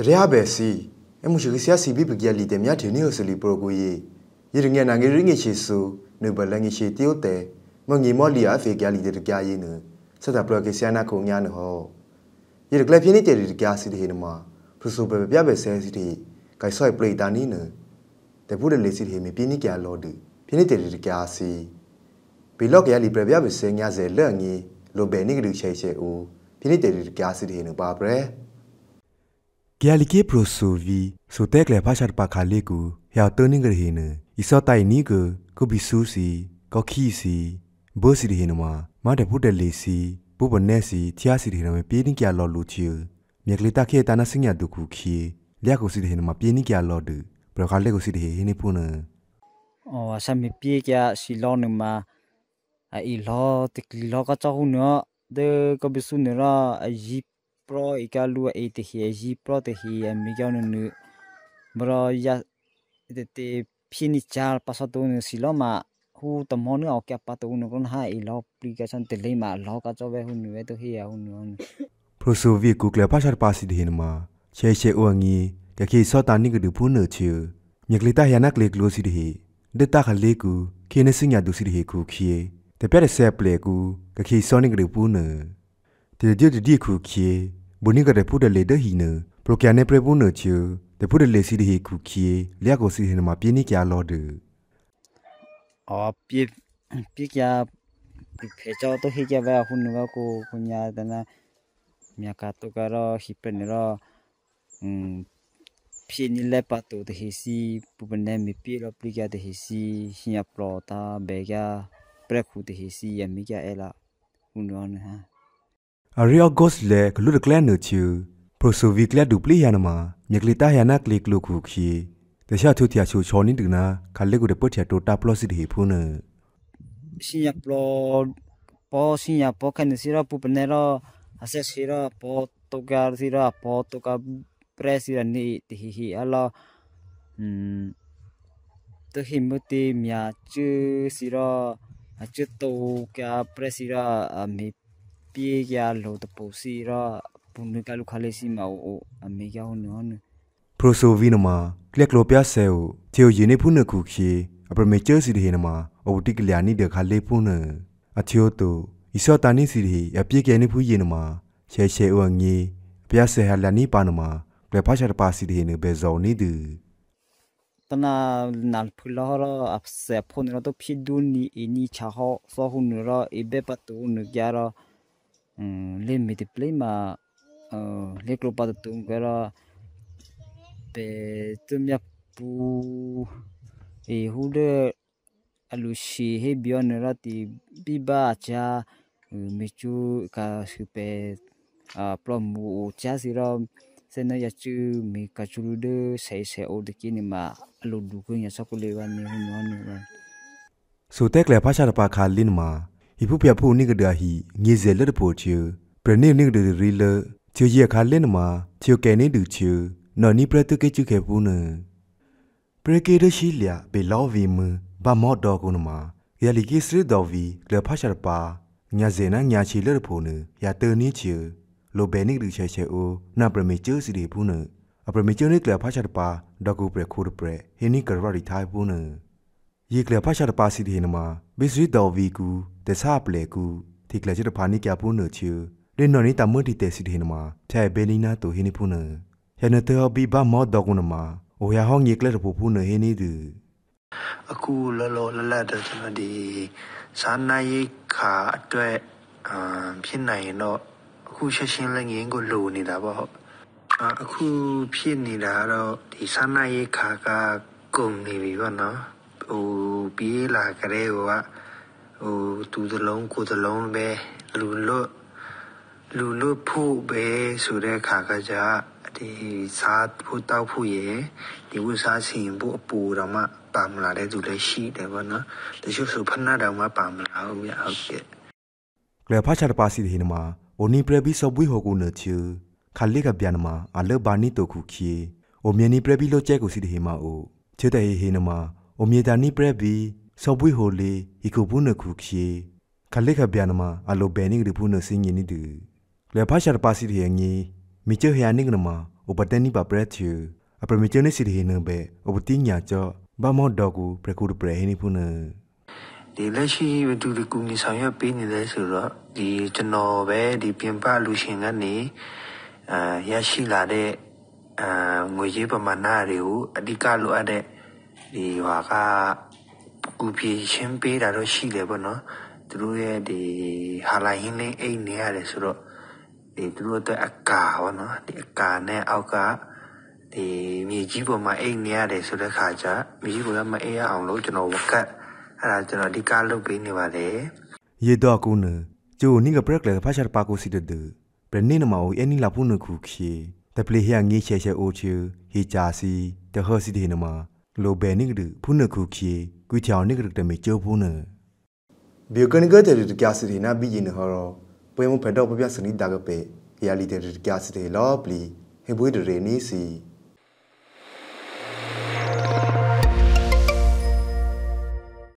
တရားပဲစီအမှုရှိကဆရာစီဘီပကီယလီတမြတ်ထင်းနေဆလီပရိုကိုယေယေငယ်နာငယ်ရင်းငယ်ရှိဆူနေဘလငယ်ရှိတယောတဲ့မငီမော်လီယာဖေကီယလီတကြယေနစတာပလကေဆယာနာခုံညာနဟောယေကလပြင်းနေတဲ့တကြစီတဲ့နမပရဆိုပဲပြပဲဆဲစီတဲ့ဂိုက်ဆိုင်ပလေတာနီနတပုဒလေစီတဲ့မပြင်းနေကြလော်ဒီပြင်းနေတဲ့တကြစီဘီလော့ကရလီပရပြပဲဆဲညာဇဲလက်ငီလိုဘဲနေကလူချဲချဲဦးပြင်းနေတဲ့တကြစီတဲ့နပါပရဲ Kialike prosovi so tekle bashar pakale ku ya toning rehine isatai ni ku kubisu si kokhi si bosi rehine ma ma de budde le si bu bone si thia si rehine me pin kya lo lu chi mekle ta khe ta na singya du ku khi lya ku si rehine ma pin kya lo du pro khale ku si rehine pu na o asa me pi kya si lo ne ma ai lo tik lo ka chahu no de kubisu ne ra ai ပရောအီကာလူအေတဟီဂျီပရောတဟီအမီကျောင်းနုမရောယတေဖိနိချာပါစတုန်စီလောမာဟူတမောနအောက်ကပတုန်ကွန်ဟိုင်လောပလီကေးရှင်းတလိမာလောကကြောပဲဟူနွေတဟီယဟူနွန်ပရိုဆိုဗီကူကလပါရှာပါစီဒီနမာချေချေအိုငီကခေစောတာနိကဒူဖူနချေမြကလတာယနကလေကလိုစီဒီဟီဒတခလေကူခေနစညာဒူစီဒီဟီကူခီတပြက်ဆက်ပလေကူကခေစောနိကဒူဖူနတေဒီဒီဒီကူခီบุนิกระพูดเลเดหีเนโปรแกรมในเปรพูเนเชียวแต่พูดเลสิเดฮีคุคีเลียกสิเห็นมาปีนี่แกรอเดืออ๋อปีปีแกเพจเอาตัวเฮียไปคุณนึกว่ากูคุณยาแต่นะมีอากาศตัวก็รอฮิปเป็นรออืมพี่นี่แหละปัตตัวเฮซีปุ่นเนี่ยมีพี่รอปีแกเฮซีเฮียปลอตาเบกาเปรคูเฮซียังมีแกเอละคุณนอนนะฮะအရီယောဂော့စ်လေဂလူဒကလန်နူချူပရိုဆိုဗီကလဒူပလီယာနမမြကလီတာယာနာကလီကလုခုခီတခြားသူတရာချူချော်နင်းတူနာခလက်ကိုတပွတ်ချာတိုတာပလော့စစ်ဒီဖုန်စီယပလော့ပေါ်စီယပေါ်ခန်စီရပူပနေရအဆက်စီရပေါ်တိုကာစီရပေါ်တိုကာပရက်စီရနီတီဟီအလောอืมတဟိမတိမြာချူစီရအချူတိုကာပရက်စီရအမီပြေကလို့တပူစီတော့ပုန်ကလူခလေးစီမအိုအမေကဟိုနော်ပရိုဆိုဗီနမကလက်ကလိုပြဆဲကိုသေယင်းနေဖုန်ကူခီအပမေချာစီဒီနမအဝတိကလျာနီဒခလေးဖုန်အချီယိုတူဤစောတာနီစီဒီအပြေကဲနေဖူးရင်နမရှဲရှဲဝငီအပြဆဲဟာလနီပါနမကလဖာရှာတပါစီဒီနေဘေဇောနီဒူတနာနာဖူလာရအပ်ဆဲဖုန်ရတော့ဖီဒူနီအီနီချာဟောဆောဟုန်ရအဘေပတူနကြရာ lim mi te play ma le klo pa tu gara pe tu pu e hude de alu shi he bion ra ti bi ba cha mi chu ka supe a plom mu cha si sena ya chu mi ka chu de sai sai o de kini ma alu du ku ya sa ku le wa ni hu no ni wa su tek le pa sha pa ma ဟိဖုပြဖို့နိကဒာဟိငေဇေလက်တဖို့ချေပရနိနိကဒရီလချေရခါလင်းမာချေကဲနေတူချေနော်နိပရတုကေချေခေပုနပရကေဒရှိလျာဘေလောဝီမဘမော့တော်ကုနမာရလီကိစရတော်ဝီကလဖရှာပါညာဇေနာညာချီလက်တဖို့နရတေနိချေလိုဘဲနိကဒူချေချေအိုနာပရမေချေစီဒီပုနအပရမေချေနိကလဖရှာပါဒကူပရခိုးပရဟိနိကရရီထိုင်ပုန ye kle pha sha da pa si de na ma bi sri do vi ku de sa ple ku ti kle che da pha ni kya pu no chu le no ni ta mu ti te si de na ma cha be ni na to he ni pu na ya na te bi ba mo do ku na ma o ya ho ye kle da pu pu na he ni du အခုလောလောလတ်လတ်တော့ကျွန်တော်ဒီစာနာရိတ်ခါအတွက်အာဖြစ်နိုင်ရင်တော့အခုချက်ချင်းလည်းငင်းကိုလိုနေတာပေါ့ဟုတ်အခုဖြစ်နေတာတော့ဒီစာနာရိတ်ခါကကုန်နေပြီပေါ့နော်ဟိုပြေးလာကြတဲ့ဟိုကဟိုသူစလုံးကိုစလုံးပဲလူလွတ်လူလွတ်ဖို့ပဲဆိုတဲ့ခါကကြဒီစားဖို့တောက်ဖို့ရယ်ဒီဝစားစင်ဖို့အပူတော့မှပါမလာတဲ့သူလည်းရှိတယ်ဗောနော်တချို့ဆိုဖနာတောင်မှပါမလာဘူးဗျဟုတ်ကဲ့လေဖာချတပါစီဒီနမှာဝနီပရဘီဆဘွေဟောကုနချူခလိကဗျာနမှာအလဘာနီတိုခုခီအိုမြနီပရဘီလိုကျဲကိုစီဒီဟေမာအိုချေတဲ့ဟေဟေနမှာအိုမီတာနီပရက်ဘီစောပွေဟိုလီဟီကူပုနခုခီခလက်ခဗျာနမအလိုဘဲနိဂရပုနစင်ငီနီဒူလေဖာရှာပါစီရီယငီမီချေဟယာနိဂနမအိုပတန်နီပါပရက်ချူအပရမီချေနေစီရီနဘဲအိုပတိညာချောဘာမော့ဒေါကူပရကူပရဟိနိပုနဒီလက်ရှိတူတူကူညီဆောင်ရွက်ပေးနေလဲဆိုတော့ဒီကျွန်တော်ပဲဒီပြင်ပလူရှင်ကနေအာရရှိလာတဲ့အာငွေကြေးပမာဏတွေကိုအဓိကလိုအပ်တဲ့ဒီဟာကကူပြေရှင်းပေးတာတော့ရှိတယ်ပေါ့နော်သူတို့ရဲ့ဒီဟာလိုင်းဟင်းလေးအိတ်နေရတယ်ဆိုတော့ဒီသူတို့အတွက်အကာပေါ့နော်ဒီအကာနဲ့အောက်ကဒီမြေကြီးပေါ်မှာအိတ်နေရတယ်ဆိုတဲ့ခါကျမြေကြီးပေါ်ကမအိတ်ရအောင်လို့ကျွန်တော်ဝကတ်အဲ့ဒါကျွန်တော်အဓိကလုပ်ပေးနေပါတယ်ရေတော့ကူနကျိုနိကပရက်လေဖာရှာပါကိုစီတဒဘရနိနမောအနီလာဖုန်ခုခေတပလီဟျာငေးချေချေအိုချေဟီချာစီတဟစီဒီနမောလိုဘယ်နိကဒဖုနခုခေကွီချောင်နိကဒတမီကျိုးဖုနဘီယကန်ကတဲ့ရကစီရီနာဘီဂျင်ဟောပွဲမဖက်တော့ပြပြစနိတာကပေရီလီတဲ့ရကစီရီလောပလီဟေဘွေဒရေနီစီ